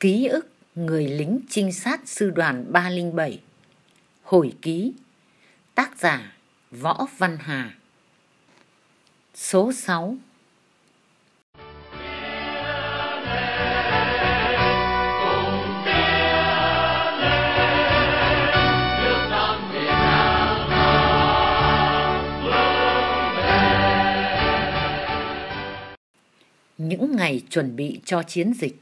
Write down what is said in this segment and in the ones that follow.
Ký ức người lính trinh sát sư đoàn 307 Hồi ký Tác giả Võ Văn Hà Số 6 những ngày chuẩn bị cho chiến dịch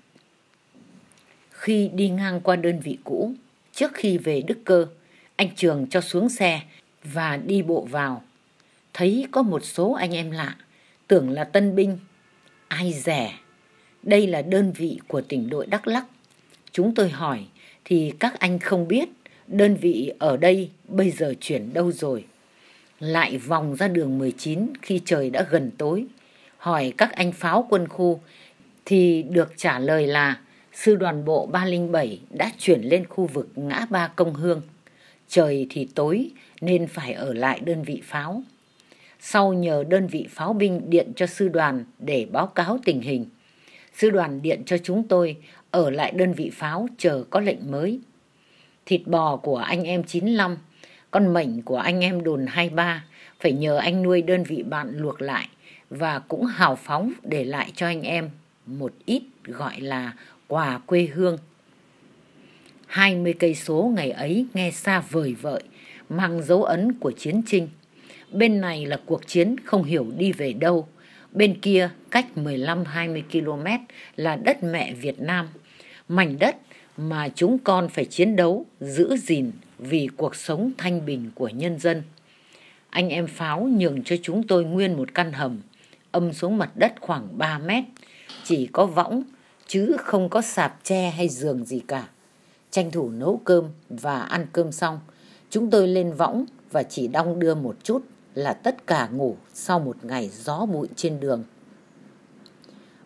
khi đi ngang qua đơn vị cũ, trước khi về Đức Cơ, anh Trường cho xuống xe và đi bộ vào. Thấy có một số anh em lạ, tưởng là tân binh. Ai rẻ, đây là đơn vị của tỉnh đội Đắk Lắc. Chúng tôi hỏi thì các anh không biết đơn vị ở đây bây giờ chuyển đâu rồi. Lại vòng ra đường 19 khi trời đã gần tối. Hỏi các anh pháo quân khu thì được trả lời là sư đoàn bộ 307 đã chuyển lên khu vực ngã ba Công Hương. Trời thì tối nên phải ở lại đơn vị pháo. Sau nhờ đơn vị pháo binh điện cho sư đoàn để báo cáo tình hình. Sư đoàn điện cho chúng tôi ở lại đơn vị pháo chờ có lệnh mới. Thịt bò của anh em 95, con mảnh của anh em đồn 23 phải nhờ anh nuôi đơn vị bạn luộc lại và cũng hào phóng để lại cho anh em một ít gọi là quà quê hương. Hai mươi cây số ngày ấy nghe xa vời vợi, mang dấu ấn của chiến tranh. Bên này là cuộc chiến không hiểu đi về đâu, bên kia cách 15-20 km là đất mẹ Việt Nam, mảnh đất mà chúng con phải chiến đấu, giữ gìn vì cuộc sống thanh bình của nhân dân. Anh em pháo nhường cho chúng tôi nguyên một căn hầm, âm xuống mặt đất khoảng 3 mét, chỉ có võng chứ không có sạp tre hay giường gì cả. Tranh thủ nấu cơm và ăn cơm xong, chúng tôi lên võng và chỉ đong đưa một chút là tất cả ngủ sau một ngày gió bụi trên đường.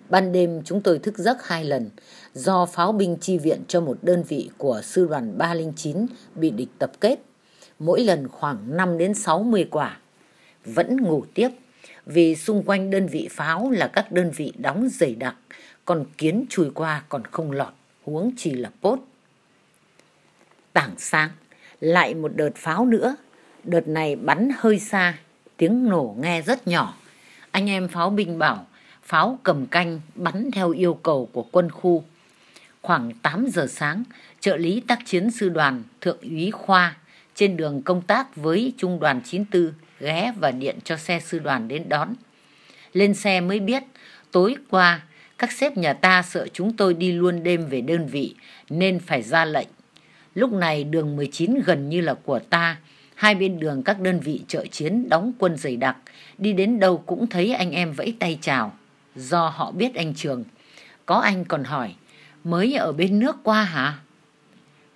Ban đêm chúng tôi thức giấc hai lần do pháo binh chi viện cho một đơn vị của sư đoàn 309 bị địch tập kết. Mỗi lần khoảng 5 đến 60 quả. Vẫn ngủ tiếp vì xung quanh đơn vị pháo là các đơn vị đóng dày đặc con kiến chui qua còn không lọt huống chi là bốt tảng sáng lại một đợt pháo nữa đợt này bắn hơi xa tiếng nổ nghe rất nhỏ anh em pháo binh bảo pháo cầm canh bắn theo yêu cầu của quân khu khoảng 8 giờ sáng trợ lý tác chiến sư đoàn thượng úy khoa trên đường công tác với trung đoàn 94 ghé và điện cho xe sư đoàn đến đón lên xe mới biết tối qua các sếp nhà ta sợ chúng tôi đi luôn đêm về đơn vị nên phải ra lệnh. Lúc này đường 19 gần như là của ta. Hai bên đường các đơn vị trợ chiến đóng quân dày đặc. Đi đến đâu cũng thấy anh em vẫy tay chào. Do họ biết anh Trường. Có anh còn hỏi, mới ở bên nước qua hả?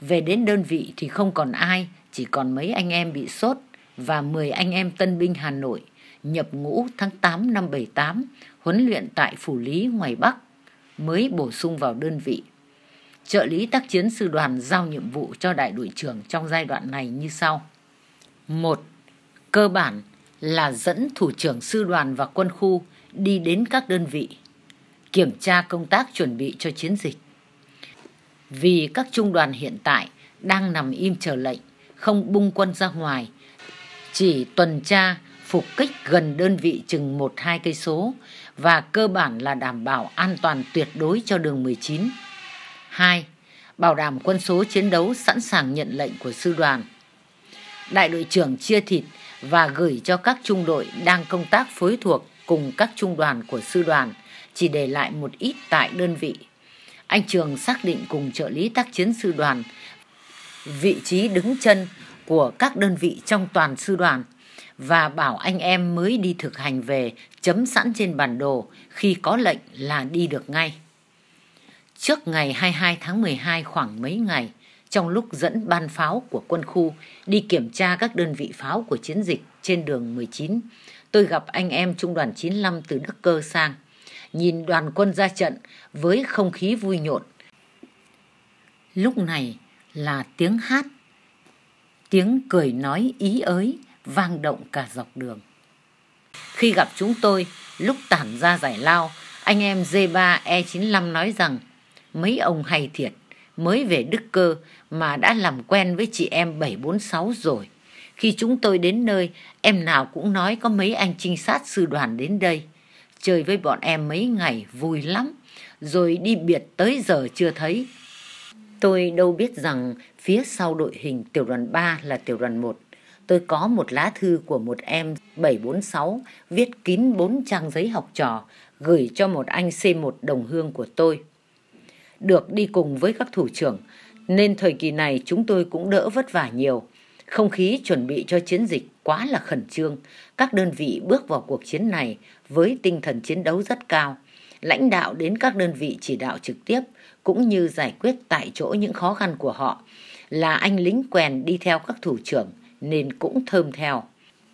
Về đến đơn vị thì không còn ai, chỉ còn mấy anh em bị sốt và 10 anh em tân binh Hà Nội nhập ngũ tháng 8 năm 78, huấn luyện tại Phủ Lý, ngoài Bắc, mới bổ sung vào đơn vị. Trợ lý tác chiến sư đoàn giao nhiệm vụ cho đại đội trưởng trong giai đoạn này như sau. 1. Cơ bản là dẫn thủ trưởng sư đoàn và quân khu đi đến các đơn vị, kiểm tra công tác chuẩn bị cho chiến dịch. Vì các trung đoàn hiện tại đang nằm im chờ lệnh, không bung quân ra ngoài, chỉ tuần tra phục kích gần đơn vị chừng một hai cây số và cơ bản là đảm bảo an toàn tuyệt đối cho đường 19. 2. Bảo đảm quân số chiến đấu sẵn sàng nhận lệnh của sư đoàn. Đại đội trưởng chia thịt và gửi cho các trung đội đang công tác phối thuộc cùng các trung đoàn của sư đoàn, chỉ để lại một ít tại đơn vị. Anh Trường xác định cùng trợ lý tác chiến sư đoàn vị trí đứng chân của các đơn vị trong toàn sư đoàn và bảo anh em mới đi thực hành về chấm sẵn trên bản đồ khi có lệnh là đi được ngay. Trước ngày 22 tháng 12 khoảng mấy ngày, trong lúc dẫn ban pháo của quân khu đi kiểm tra các đơn vị pháo của chiến dịch trên đường 19, tôi gặp anh em trung đoàn 95 từ Đức Cơ sang. Nhìn đoàn quân ra trận với không khí vui nhộn. Lúc này là tiếng hát, tiếng cười nói ý ới vang động cả dọc đường. Khi gặp chúng tôi, lúc tản ra giải lao, anh em Z 3 e 95 nói rằng mấy ông hay thiệt, mới về Đức Cơ mà đã làm quen với chị em 746 rồi. Khi chúng tôi đến nơi, em nào cũng nói có mấy anh trinh sát sư đoàn đến đây. Chơi với bọn em mấy ngày vui lắm, rồi đi biệt tới giờ chưa thấy. Tôi đâu biết rằng phía sau đội hình tiểu đoàn 3 là tiểu đoàn 1 tôi có một lá thư của một em 746 viết kín bốn trang giấy học trò gửi cho một anh C1 đồng hương của tôi. Được đi cùng với các thủ trưởng nên thời kỳ này chúng tôi cũng đỡ vất vả nhiều. Không khí chuẩn bị cho chiến dịch quá là khẩn trương. Các đơn vị bước vào cuộc chiến này với tinh thần chiến đấu rất cao. Lãnh đạo đến các đơn vị chỉ đạo trực tiếp cũng như giải quyết tại chỗ những khó khăn của họ là anh lính quèn đi theo các thủ trưởng nên cũng thơm theo.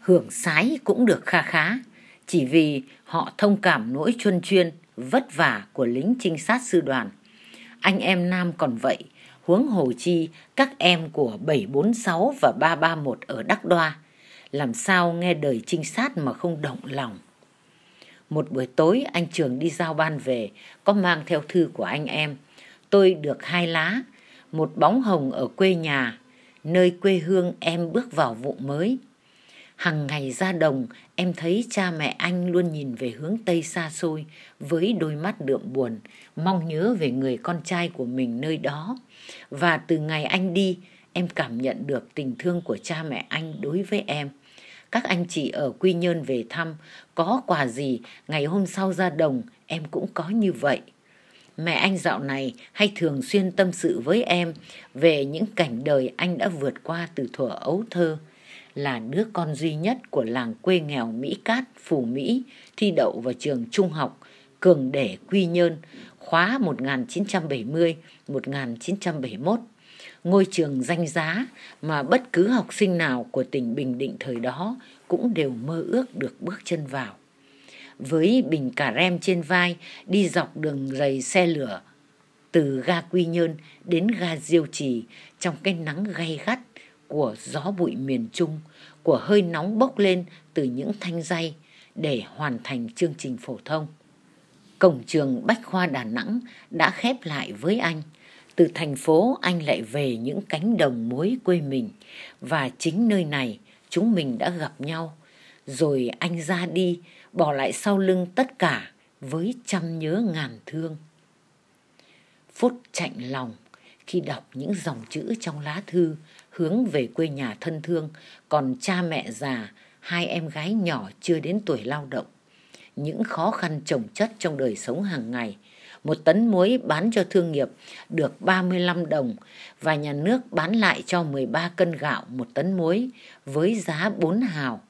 Hưởng sái cũng được kha khá, chỉ vì họ thông cảm nỗi chuân chuyên, vất vả của lính trinh sát sư đoàn. Anh em nam còn vậy, huống hồ chi các em của 746 và 331 ở Đắc Đoa. Làm sao nghe đời trinh sát mà không động lòng. Một buổi tối anh Trường đi giao ban về, có mang theo thư của anh em. Tôi được hai lá, một bóng hồng ở quê nhà nơi quê hương em bước vào vụ mới. Hằng ngày ra đồng, em thấy cha mẹ anh luôn nhìn về hướng Tây xa xôi với đôi mắt đượm buồn, mong nhớ về người con trai của mình nơi đó. Và từ ngày anh đi, em cảm nhận được tình thương của cha mẹ anh đối với em. Các anh chị ở Quy Nhơn về thăm, có quà gì, ngày hôm sau ra đồng, em cũng có như vậy mẹ anh dạo này hay thường xuyên tâm sự với em về những cảnh đời anh đã vượt qua từ thuở ấu thơ. Là đứa con duy nhất của làng quê nghèo Mỹ Cát, Phủ Mỹ, thi đậu vào trường trung học, Cường Để Quy Nhơn, khóa 1970-1971. Ngôi trường danh giá mà bất cứ học sinh nào của tỉnh Bình Định thời đó cũng đều mơ ước được bước chân vào với bình cà rem trên vai đi dọc đường rầy xe lửa từ ga Quy Nhơn đến ga Diêu Trì trong cái nắng gay gắt của gió bụi miền Trung, của hơi nóng bốc lên từ những thanh dây để hoàn thành chương trình phổ thông. Cổng trường Bách Khoa Đà Nẵng đã khép lại với anh. Từ thành phố anh lại về những cánh đồng muối quê mình và chính nơi này chúng mình đã gặp nhau. Rồi anh ra đi bỏ lại sau lưng tất cả với trăm nhớ ngàn thương. Phút chạnh lòng khi đọc những dòng chữ trong lá thư hướng về quê nhà thân thương, còn cha mẹ già, hai em gái nhỏ chưa đến tuổi lao động. Những khó khăn trồng chất trong đời sống hàng ngày, một tấn muối bán cho thương nghiệp được 35 đồng và nhà nước bán lại cho 13 cân gạo một tấn muối với giá 4 hào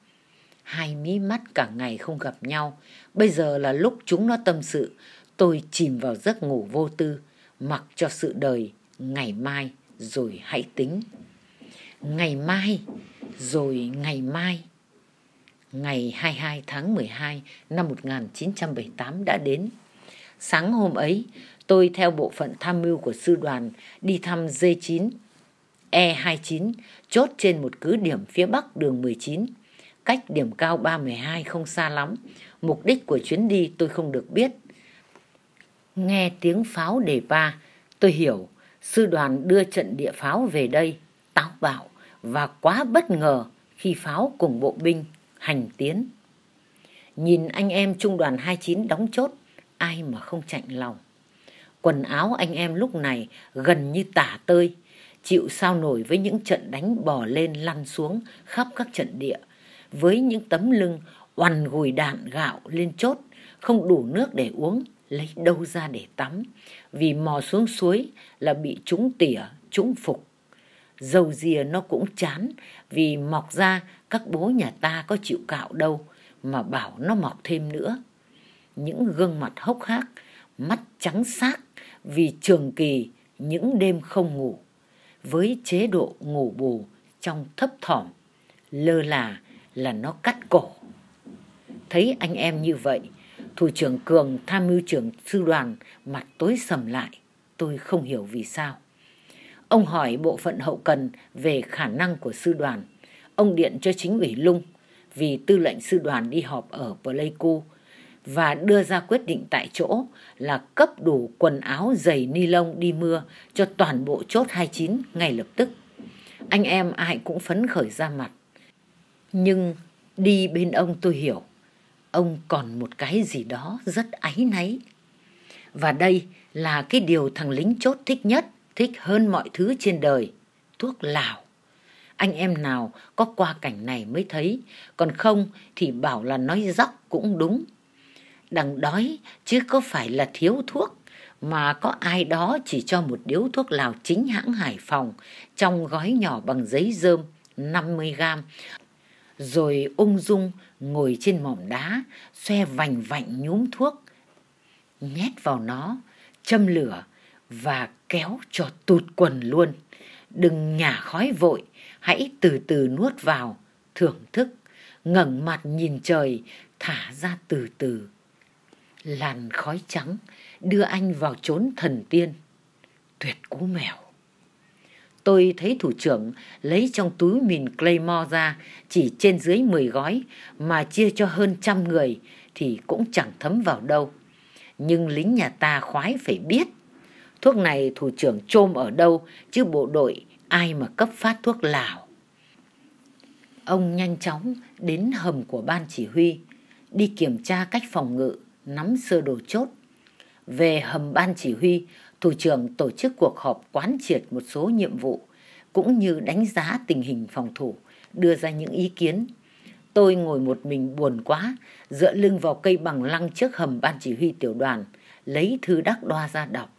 Hai mí mắt cả ngày không gặp nhau. Bây giờ là lúc chúng nó tâm sự. Tôi chìm vào giấc ngủ vô tư, mặc cho sự đời ngày mai rồi hãy tính. Ngày mai, rồi ngày mai. Ngày 22 tháng 12 năm 1978 đã đến. Sáng hôm ấy, tôi theo bộ phận tham mưu của sư đoàn đi thăm D9, E29, chốt trên một cứ điểm phía bắc đường 19 Cách điểm cao 312 không xa lắm. Mục đích của chuyến đi tôi không được biết. Nghe tiếng pháo đề ba, tôi hiểu sư đoàn đưa trận địa pháo về đây táo bạo và quá bất ngờ khi pháo cùng bộ binh hành tiến. Nhìn anh em trung đoàn 29 đóng chốt, ai mà không chạnh lòng. Quần áo anh em lúc này gần như tả tơi, chịu sao nổi với những trận đánh bò lên lăn xuống khắp các trận địa với những tấm lưng oằn gùi đạn gạo lên chốt, không đủ nước để uống, lấy đâu ra để tắm, vì mò xuống suối là bị trúng tỉa, trúng phục. Dầu dìa nó cũng chán, vì mọc ra các bố nhà ta có chịu cạo đâu, mà bảo nó mọc thêm nữa. Những gương mặt hốc hác, mắt trắng xác vì trường kỳ những đêm không ngủ với chế độ ngủ bù trong thấp thỏm lơ là là nó cắt cổ. Thấy anh em như vậy, Thủ trưởng Cường tham mưu trưởng sư đoàn mặt tối sầm lại, tôi không hiểu vì sao. Ông hỏi bộ phận hậu cần về khả năng của sư đoàn. Ông điện cho chính ủy Lung vì tư lệnh sư đoàn đi họp ở Pleiku và đưa ra quyết định tại chỗ là cấp đủ quần áo giày ni lông đi mưa cho toàn bộ chốt 29 ngay lập tức. Anh em ai cũng phấn khởi ra mặt nhưng đi bên ông tôi hiểu ông còn một cái gì đó rất áy náy và đây là cái điều thằng lính chốt thích nhất thích hơn mọi thứ trên đời thuốc lào anh em nào có qua cảnh này mới thấy còn không thì bảo là nói dóc cũng đúng đằng đói chứ có phải là thiếu thuốc mà có ai đó chỉ cho một điếu thuốc lào chính hãng Hải Phòng trong gói nhỏ bằng giấy rơm 50 gram rồi ung dung ngồi trên mỏm đá, xoe vành vạnh nhúm thuốc, nhét vào nó, châm lửa và kéo cho tụt quần luôn. Đừng nhả khói vội, hãy từ từ nuốt vào, thưởng thức, ngẩng mặt nhìn trời, thả ra từ từ. Làn khói trắng đưa anh vào chốn thần tiên. Tuyệt cú mèo. Tôi thấy thủ trưởng lấy trong túi mìn Claymore ra chỉ trên dưới 10 gói mà chia cho hơn trăm người thì cũng chẳng thấm vào đâu. Nhưng lính nhà ta khoái phải biết. Thuốc này thủ trưởng trôm ở đâu chứ bộ đội ai mà cấp phát thuốc Lào. Ông nhanh chóng đến hầm của ban chỉ huy, đi kiểm tra cách phòng ngự, nắm sơ đồ chốt. Về hầm ban chỉ huy, thủ trưởng tổ chức cuộc họp quán triệt một số nhiệm vụ cũng như đánh giá tình hình phòng thủ, đưa ra những ý kiến. Tôi ngồi một mình buồn quá, dựa lưng vào cây bằng lăng trước hầm ban chỉ huy tiểu đoàn, lấy thư đắc đoa ra đọc.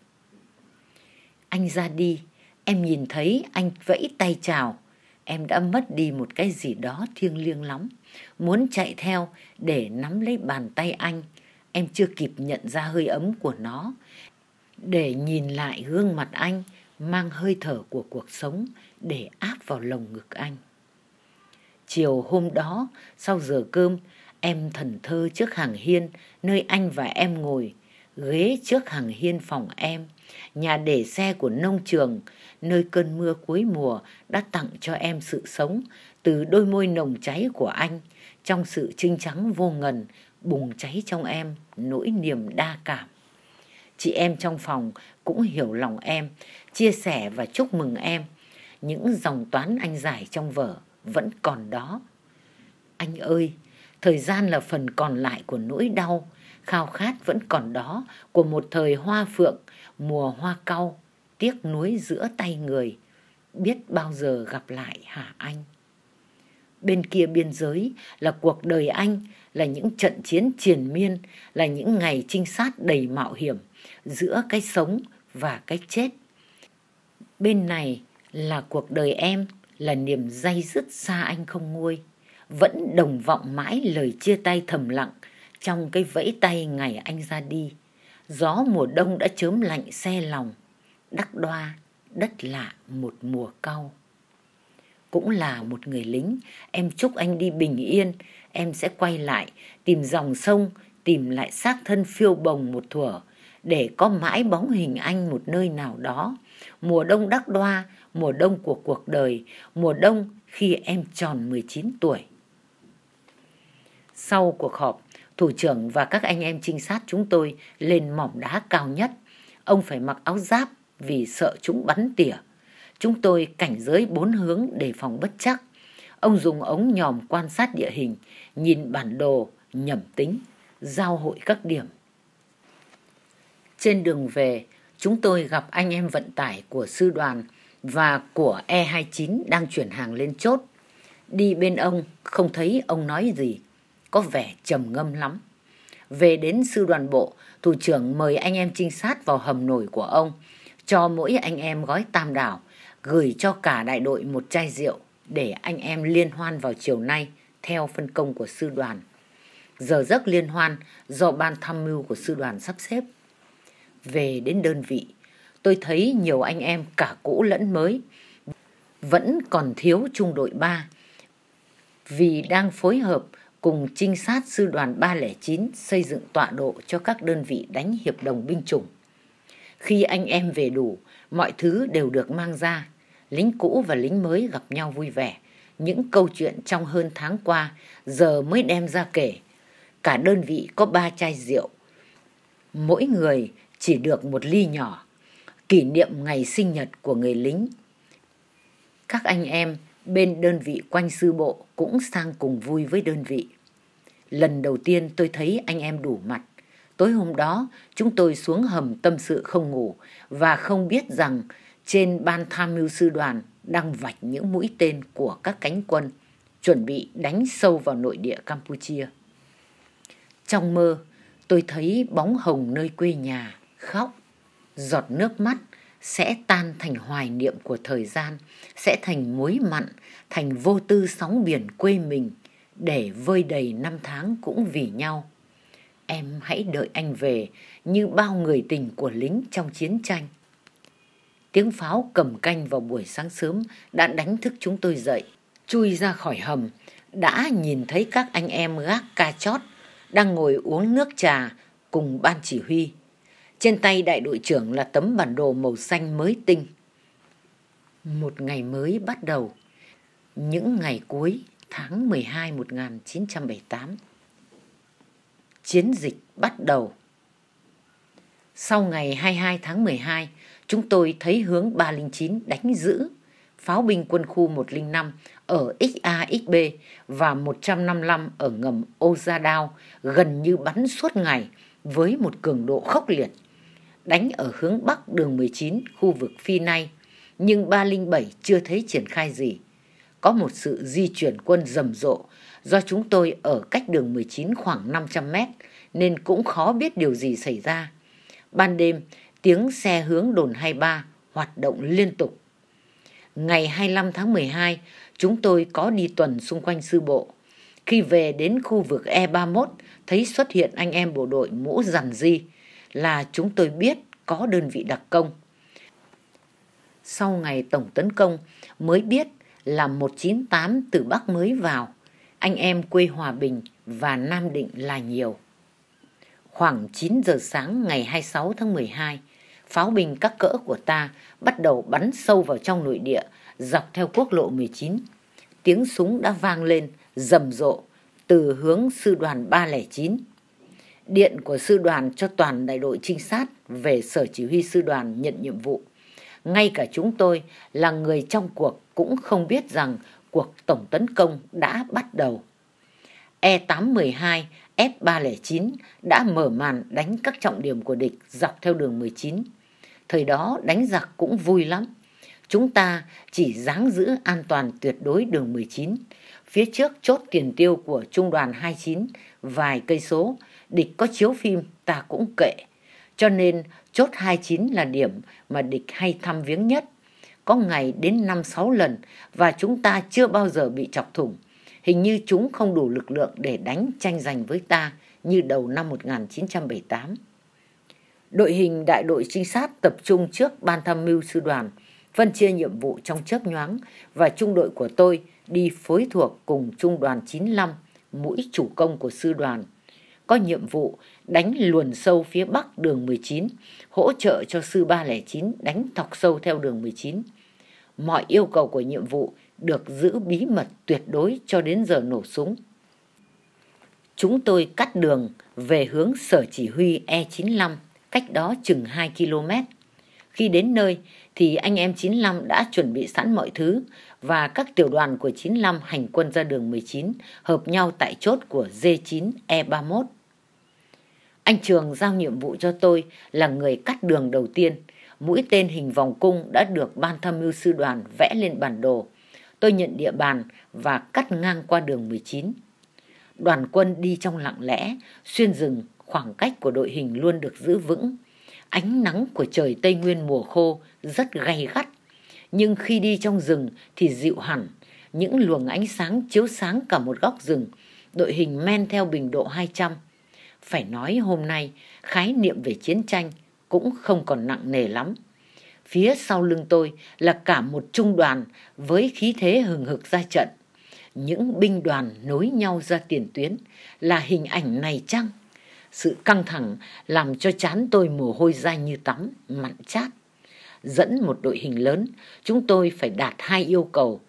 Anh ra đi, em nhìn thấy anh vẫy tay chào. Em đã mất đi một cái gì đó thiêng liêng lắm, muốn chạy theo để nắm lấy bàn tay anh. Em chưa kịp nhận ra hơi ấm của nó, để nhìn lại gương mặt anh mang hơi thở của cuộc sống để áp vào lồng ngực anh. Chiều hôm đó, sau giờ cơm, em thần thơ trước hàng hiên nơi anh và em ngồi, ghế trước hàng hiên phòng em, nhà để xe của nông trường, nơi cơn mưa cuối mùa đã tặng cho em sự sống từ đôi môi nồng cháy của anh trong sự trinh trắng vô ngần bùng cháy trong em nỗi niềm đa cảm chị em trong phòng cũng hiểu lòng em, chia sẻ và chúc mừng em. Những dòng toán anh giải trong vở vẫn còn đó. Anh ơi, thời gian là phần còn lại của nỗi đau, khao khát vẫn còn đó của một thời hoa phượng, mùa hoa cau, tiếc nuối giữa tay người. Biết bao giờ gặp lại hả anh? Bên kia biên giới là cuộc đời anh, là những trận chiến triền miên, là những ngày trinh sát đầy mạo hiểm, giữa cái sống và cái chết bên này là cuộc đời em là niềm dây dứt xa anh không nguôi vẫn đồng vọng mãi lời chia tay thầm lặng trong cái vẫy tay ngày anh ra đi gió mùa đông đã chớm lạnh xe lòng đắc đoa đất lạ một mùa cau cũng là một người lính em chúc anh đi bình yên em sẽ quay lại tìm dòng sông tìm lại xác thân phiêu bồng một thuở để có mãi bóng hình anh một nơi nào đó. Mùa đông đắc đoa, mùa đông của cuộc đời, mùa đông khi em tròn 19 tuổi. Sau cuộc họp, thủ trưởng và các anh em trinh sát chúng tôi lên mỏm đá cao nhất. Ông phải mặc áo giáp vì sợ chúng bắn tỉa. Chúng tôi cảnh giới bốn hướng để phòng bất chắc. Ông dùng ống nhòm quan sát địa hình, nhìn bản đồ, nhẩm tính, giao hội các điểm. Trên đường về, chúng tôi gặp anh em vận tải của sư đoàn và của E29 đang chuyển hàng lên chốt. Đi bên ông, không thấy ông nói gì, có vẻ trầm ngâm lắm. Về đến sư đoàn bộ, thủ trưởng mời anh em trinh sát vào hầm nổi của ông, cho mỗi anh em gói tam đảo, gửi cho cả đại đội một chai rượu để anh em liên hoan vào chiều nay theo phân công của sư đoàn. Giờ giấc liên hoan do ban tham mưu của sư đoàn sắp xếp về đến đơn vị, tôi thấy nhiều anh em cả cũ lẫn mới vẫn còn thiếu trung đội 3 vì đang phối hợp cùng trinh sát sư đoàn 309 xây dựng tọa độ cho các đơn vị đánh hiệp đồng binh chủng. Khi anh em về đủ, mọi thứ đều được mang ra. Lính cũ và lính mới gặp nhau vui vẻ. Những câu chuyện trong hơn tháng qua giờ mới đem ra kể. Cả đơn vị có ba chai rượu. Mỗi người chỉ được một ly nhỏ, kỷ niệm ngày sinh nhật của người lính. Các anh em bên đơn vị quanh sư bộ cũng sang cùng vui với đơn vị. Lần đầu tiên tôi thấy anh em đủ mặt. Tối hôm đó, chúng tôi xuống hầm tâm sự không ngủ và không biết rằng trên ban tham mưu sư đoàn đang vạch những mũi tên của các cánh quân chuẩn bị đánh sâu vào nội địa Campuchia. Trong mơ, tôi thấy bóng hồng nơi quê nhà, khóc giọt nước mắt sẽ tan thành hoài niệm của thời gian sẽ thành muối mặn thành vô tư sóng biển quê mình để vơi đầy năm tháng cũng vì nhau em hãy đợi anh về như bao người tình của lính trong chiến tranh tiếng pháo cầm canh vào buổi sáng sớm đã đánh thức chúng tôi dậy chui ra khỏi hầm đã nhìn thấy các anh em gác ca chót đang ngồi uống nước trà cùng ban chỉ huy trên tay đại đội trưởng là tấm bản đồ màu xanh mới tinh. Một ngày mới bắt đầu. Những ngày cuối tháng 12 1978. Chiến dịch bắt đầu. Sau ngày 22 tháng 12, chúng tôi thấy hướng 309 đánh giữ pháo binh quân khu 105 ở XAXB và 155 ở ngầm Ozadao gần như bắn suốt ngày với một cường độ khốc liệt đánh ở hướng Bắc đường 19 khu vực Phi Nay, nhưng 307 chưa thấy triển khai gì. Có một sự di chuyển quân rầm rộ do chúng tôi ở cách đường 19 khoảng 500 mét nên cũng khó biết điều gì xảy ra. Ban đêm, tiếng xe hướng đồn 23 hoạt động liên tục. Ngày 25 tháng 12, chúng tôi có đi tuần xung quanh sư bộ. Khi về đến khu vực E31, thấy xuất hiện anh em bộ đội mũ rằn di, là chúng tôi biết có đơn vị đặc công. Sau ngày tổng tấn công mới biết là 198 từ Bắc mới vào, anh em quê Hòa Bình và Nam Định là nhiều. Khoảng 9 giờ sáng ngày 26 tháng 12, pháo binh các cỡ của ta bắt đầu bắn sâu vào trong nội địa, dọc theo quốc lộ 19. Tiếng súng đã vang lên, rầm rộ, từ hướng sư đoàn 309 điện của sư đoàn cho toàn đại đội trinh sát về sở chỉ huy sư đoàn nhận nhiệm vụ. Ngay cả chúng tôi là người trong cuộc cũng không biết rằng cuộc tổng tấn công đã bắt đầu. E812, F309 đã mở màn đánh các trọng điểm của địch dọc theo đường 19. Thời đó đánh giặc cũng vui lắm. Chúng ta chỉ dáng giữ an toàn tuyệt đối đường 19. Phía trước chốt tiền tiêu của trung đoàn 29, vài cây số, địch có chiếu phim ta cũng kệ. Cho nên chốt 29 là điểm mà địch hay thăm viếng nhất. Có ngày đến 5-6 lần và chúng ta chưa bao giờ bị chọc thủng. Hình như chúng không đủ lực lượng để đánh tranh giành với ta như đầu năm 1978. Đội hình đại đội trinh sát tập trung trước ban tham mưu sư đoàn, phân chia nhiệm vụ trong chớp nhoáng và trung đội của tôi đi phối thuộc cùng trung đoàn 95, mũi chủ công của sư đoàn có nhiệm vụ đánh luồn sâu phía bắc đường 19, hỗ trợ cho sư 309 đánh thọc sâu theo đường 19. Mọi yêu cầu của nhiệm vụ được giữ bí mật tuyệt đối cho đến giờ nổ súng. Chúng tôi cắt đường về hướng sở chỉ huy E95, cách đó chừng 2 km. Khi đến nơi thì anh em 95 đã chuẩn bị sẵn mọi thứ và các tiểu đoàn của 95 hành quân ra đường 19 hợp nhau tại chốt của D9 E31. Anh Trường giao nhiệm vụ cho tôi là người cắt đường đầu tiên. Mũi tên hình vòng cung đã được ban tham mưu sư đoàn vẽ lên bản đồ. Tôi nhận địa bàn và cắt ngang qua đường 19. Đoàn quân đi trong lặng lẽ, xuyên rừng, khoảng cách của đội hình luôn được giữ vững. Ánh nắng của trời Tây Nguyên mùa khô rất gay gắt. Nhưng khi đi trong rừng thì dịu hẳn. Những luồng ánh sáng chiếu sáng cả một góc rừng. Đội hình men theo bình độ 200 phải nói hôm nay, khái niệm về chiến tranh cũng không còn nặng nề lắm. Phía sau lưng tôi là cả một trung đoàn với khí thế hừng hực ra trận. Những binh đoàn nối nhau ra tiền tuyến là hình ảnh này chăng? Sự căng thẳng làm cho chán tôi mồ hôi dai như tắm, mặn chát. Dẫn một đội hình lớn, chúng tôi phải đạt hai yêu cầu.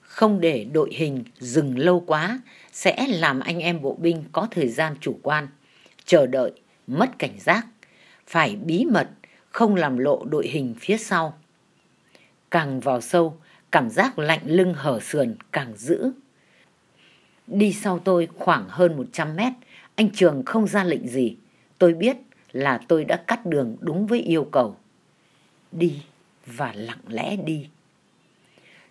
Không để đội hình dừng lâu quá sẽ làm anh em bộ binh có thời gian chủ quan chờ đợi, mất cảnh giác, phải bí mật, không làm lộ đội hình phía sau. Càng vào sâu, cảm giác lạnh lưng hở sườn càng dữ. Đi sau tôi khoảng hơn 100 mét, anh Trường không ra lệnh gì. Tôi biết là tôi đã cắt đường đúng với yêu cầu. Đi và lặng lẽ đi.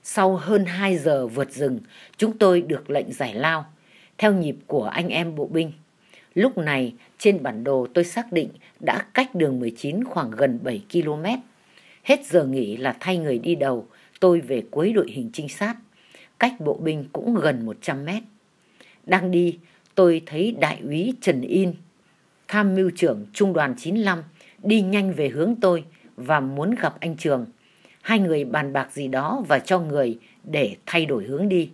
Sau hơn 2 giờ vượt rừng, chúng tôi được lệnh giải lao, theo nhịp của anh em bộ binh. Lúc này, trên bản đồ tôi xác định đã cách đường 19 khoảng gần 7 km. Hết giờ nghỉ là thay người đi đầu, tôi về cuối đội hình trinh sát. Cách bộ binh cũng gần 100 mét. Đang đi, tôi thấy đại úy Trần In, tham mưu trưởng trung đoàn 95, đi nhanh về hướng tôi và muốn gặp anh Trường. Hai người bàn bạc gì đó và cho người để thay đổi hướng đi.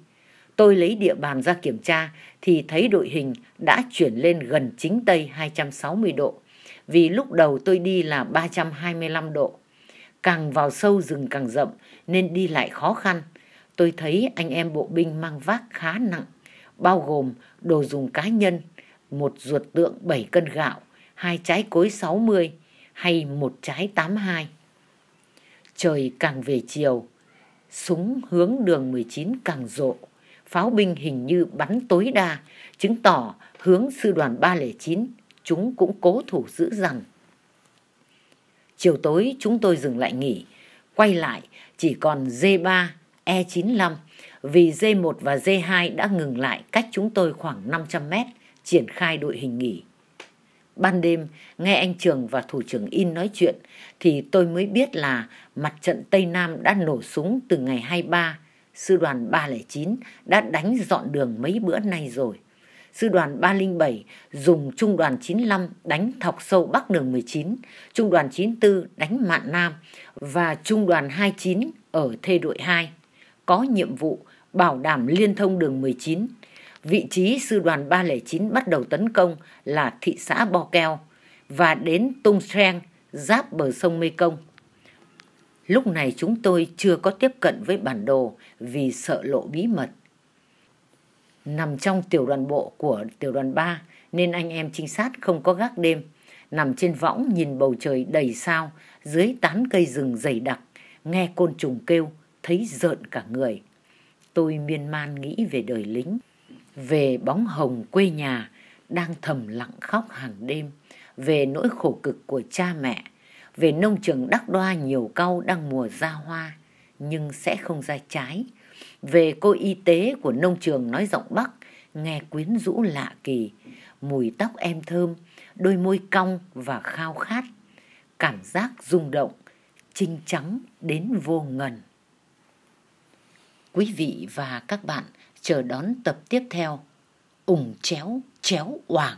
Tôi lấy địa bàn ra kiểm tra thì thấy đội hình đã chuyển lên gần chính Tây 260 độ. Vì lúc đầu tôi đi là 325 độ. Càng vào sâu rừng càng rậm nên đi lại khó khăn. Tôi thấy anh em bộ binh mang vác khá nặng, bao gồm đồ dùng cá nhân, một ruột tượng 7 cân gạo, hai trái cối 60 hay một trái 82. Trời càng về chiều, súng hướng đường 19 càng rộ pháo binh hình như bắn tối đa, chứng tỏ hướng sư đoàn 309, chúng cũng cố thủ giữ rằng. Chiều tối chúng tôi dừng lại nghỉ, quay lại chỉ còn D3, E95 vì D1 và D2 đã ngừng lại cách chúng tôi khoảng 500 mét, triển khai đội hình nghỉ. Ban đêm, nghe anh Trường và Thủ trưởng In nói chuyện, thì tôi mới biết là mặt trận Tây Nam đã nổ súng từ ngày 23 sư đoàn 309 đã đánh dọn đường mấy bữa nay rồi. Sư đoàn 307 dùng trung đoàn 95 đánh thọc sâu bắc đường 19, trung đoàn 94 đánh mạn nam và trung đoàn 29 ở thê đội 2. Có nhiệm vụ bảo đảm liên thông đường 19. Vị trí sư đoàn 309 bắt đầu tấn công là thị xã Bo Keo và đến Tung Seng, giáp bờ sông Mekong. Lúc này chúng tôi chưa có tiếp cận với bản đồ vì sợ lộ bí mật. Nằm trong tiểu đoàn bộ của tiểu đoàn 3 nên anh em trinh sát không có gác đêm. Nằm trên võng nhìn bầu trời đầy sao, dưới tán cây rừng dày đặc, nghe côn trùng kêu, thấy rợn cả người. Tôi miên man nghĩ về đời lính, về bóng hồng quê nhà đang thầm lặng khóc hàng đêm, về nỗi khổ cực của cha mẹ, về nông trường đắc đoa nhiều cau đang mùa ra hoa nhưng sẽ không ra trái. Về cô y tế của nông trường nói giọng Bắc, nghe quyến rũ lạ kỳ, mùi tóc em thơm, đôi môi cong và khao khát, cảm giác rung động, trinh trắng đến vô ngần. Quý vị và các bạn chờ đón tập tiếp theo, ủng chéo chéo hoàng.